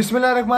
अस्सलाम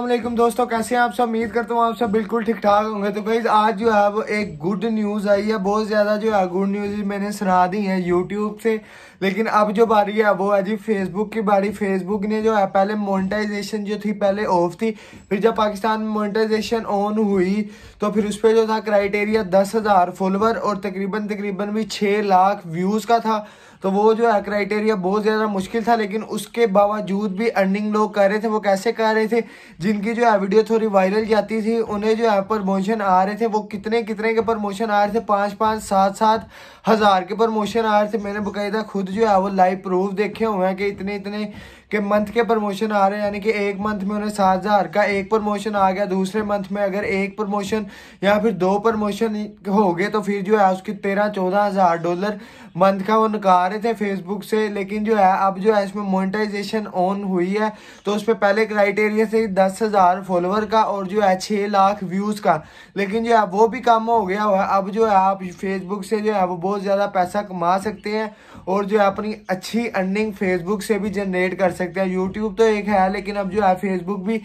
वालेकुम दोस्तों कैसे हैं आप सब उम्मीद करता हूँ आप सब बिल्कुल ठीक ठाक होंगे तो भाई आज जो है वो एक गुड न्यूज़ आई है बहुत ज़्यादा जो है गुड न्यूज़ मैंने सुना दी है यूट्यूब से लेकिन अब जो बारी है वो है जी फेसबुक की बारी फेसबुक ने जो है पहले मोनिटाइजेशन जो थी पहले ऑफ थी फिर जब पाकिस्तान में मोनिटाइजेशन ऑन हुई तो फिर उस पर जो था क्राइटेरिया दस हज़ार फॉलोवर और तकरीबन तकरीबन भी छः लाख व्यूज़ का था तो वो जो है क्राइटेरिया बहुत ज़्यादा मुश्किल था लेकिन उसके बावजूद भी अर्निंग लोग कर रहे थे वो कैसे कर रहे थे जिनकी जो है वीडियो थोड़ी वायरल जाती थी उन्हें जो है प्रमोशन आ रहे थे वो कितने कितने के प्रमोशन आ रहे थे पाँच पाँच सात सात हज़ार के प्रमोशन आ रहे थे मैंने बकायदा खुद जो है वो लाइव प्रूफ देखे हुए हैं कि इतने इतने कि मंथ के प्रमोशन आ रहे हैं यानी कि एक मंथ में उन्हें सात हज़ार का एक प्रमोशन आ गया दूसरे मंथ में अगर एक प्रमोशन या फिर दो प्रमोशन हो गए तो फिर जो है उसकी तेरह चौदह हज़ार डॉलर मंथ का वो निकाल रहे थे फेसबुक से लेकिन जो है अब जो है इसमें मोनिटाइजेशन ऑन हुई है तो उस पर पहले क्राइटेरिया से दस हज़ार फॉलोअर का और जो है छः लाख व्यूज़ का लेकिन जो है वो भी कम हो गया हुआ अब जो है आप फेसबुक से जो है वो बहुत ज़्यादा पैसा कमा सकते हैं और जो है अपनी अच्छी अर्निंग फेसबुक से भी जनरेट कर सकते सकते हैं यूट्यूब तो एक है लेकिन अब जो है फेसबुक भी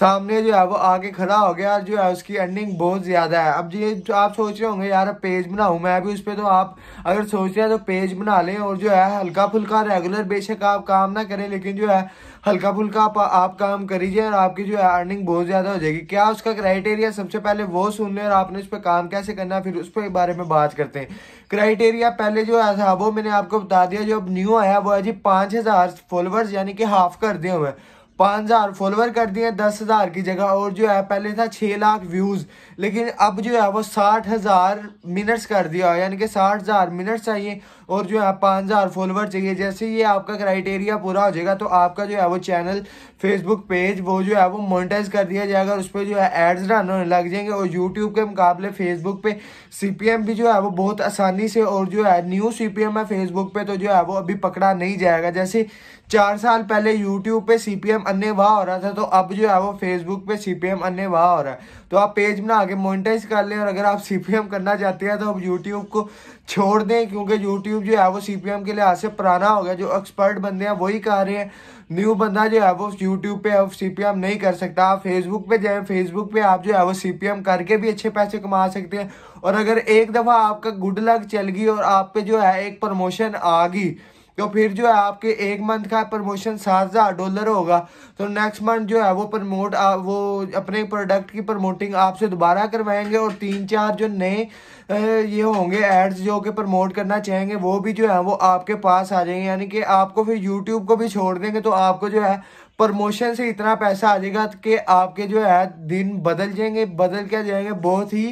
सामने जो है वो आगे खड़ा हो गया जो है उसकी अर्निंग बहुत ज़्यादा है अब ये आप सोच रहे होंगे यार पेज बनाऊँ मैं भी उस पर तो आप अगर सोच रहे हैं तो पेज बना लें और जो है हल्का फुल्का रेगुलर बेशक आप काम ना करें लेकिन जो है हल्का फुल्का आप, आप काम करीजिए और आपकी जो है अर्निंग बहुत ज़्यादा हो जाएगी क्या उसका क्राइटेरिया सबसे पहले वो सुन लें और आपने उस पर काम कैसे करना है फिर उस पर बारे में बात करते हैं क्राइटेरिया पहले जो है वो मैंने आपको बता दिया जो अब न्यू आया वो है जी पाँच हज़ार फॉलोअर्स यानी कि हाफ कर दिए हुए पाँच हज़ार फॉलोअर कर दिए दस हज़ार की जगह और जो है पहले था छः लाख व्यूज़ लेकिन अब जो है वो साठ हज़ार मिनट्स कर दिया यानी कि साठ हज़ार मिनट्स चाहिए और जो है पाँच हज़ार फॉलोवर चाहिए जैसे ये आपका क्राइटेरिया पूरा हो जाएगा तो आपका जो है वो चैनल फेसबुक पेज वो जो है वो मोनिटाइज कर दिया जाएगा उस पर जो है एड्स रन होने लग जाएंगे और यूट्यूब के मुकाबले फेसबुक पे सी भी जो है वो बहुत आसानी से और जो है न्यू सी है फेसबुक पे तो जो है वो अभी पकड़ा नहीं जाएगा जैसे चार साल पहले यूट्यूब पर सी पी एम अन्य वाह हो रहा था तो अब जो है वो फेसबुक पर सी पी एम अन्य वाह हो रहा है तो आप पेज बना आगे मोनिटाइज कर लें और अगर आप सी करना चाहते हैं तो आप यूट्यूब को छोड़ दें क्योंकि यूट्यूब जो है वो सी के लिहाज से पुराना हो गया जो एक्सपर्ट बंदे हैं वही कर रहे हैं न्यू बंदा जो है वो यूट्यूब पे अब सी नहीं कर सकता आप फेसबुक पे जाए फेसबुक पे आप जो है वो सी करके भी अच्छे पैसे कमा सकते हैं और अगर एक दफ़ा आपका गुड लक चल गई और आप पे जो है एक प्रमोशन आ गई तो फिर जो है आपके एक मंथ का प्रमोशन सात हज़ार डॉलर होगा तो नेक्स्ट मंथ जो है वो प्रमोट वो अपने प्रोडक्ट की प्रमोटिंग आपसे दोबारा करवाएंगे और तीन चार जो नए ये होंगे एड्स जो कि प्रमोट करना चाहेंगे वो भी जो है वो आपके पास आ जाएंगे यानी कि आपको फिर यूट्यूब को भी छोड़ देंगे तो आपको जो है प्रमोशन से इतना पैसा आ जाएगा कि आपके जो है दिन बदल जाएंगे बदल क्या जाएंगे बहुत ही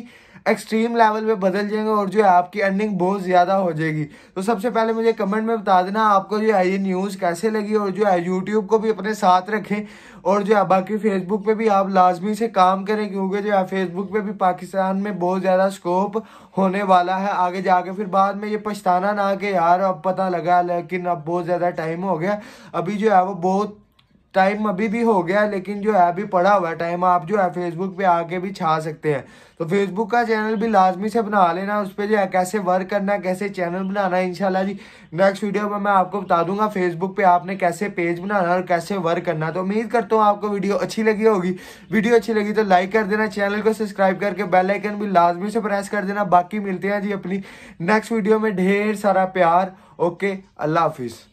एक्सट्रीम लेवल पे बदल जाएंगे और जो है आपकी अर्निंग बहुत ज़्यादा हो जाएगी तो सबसे पहले मुझे कमेंट में बता देना आपको जो है ये न्यूज़ कैसे लगी और जो है यूट्यूब को भी अपने साथ रखें और जो है बाकी फेसबुक पे भी आप लाजमी से काम करें क्योंकि जो है फेसबुक पे भी पाकिस्तान में बहुत ज़्यादा स्कोप होने वाला है आगे जाके फिर बाद में ये पछताना ना कि यार अब पता लगा लेकिन अब बहुत ज़्यादा टाइम हो गया अभी जो है वो बहुत टाइम अभी भी हो गया लेकिन जो है अभी पड़ा हुआ है टाइम आप जो है फेसबुक पे आके भी छा सकते हैं तो फेसबुक का चैनल भी लाजमी से बना लेना उस पर जो है कैसे वर्क करना है कैसे चैनल बनाना है शाला जी नेक्स्ट वीडियो में मैं आपको बता दूंगा फेसबुक पे आपने कैसे पेज बनाना और कैसे वर्क करना तो उम्मीद करता हूँ आपको वीडियो अच्छी लगी होगी वीडियो अच्छी लगी तो लाइक कर देना चैनल को सब्सक्राइब करके बेलाइकन भी लाजमी से प्रेस कर देना बाकी मिलते हैं जी अपनी नेक्स्ट वीडियो में ढेर सारा प्यार ओके अल्लाह हाफिज़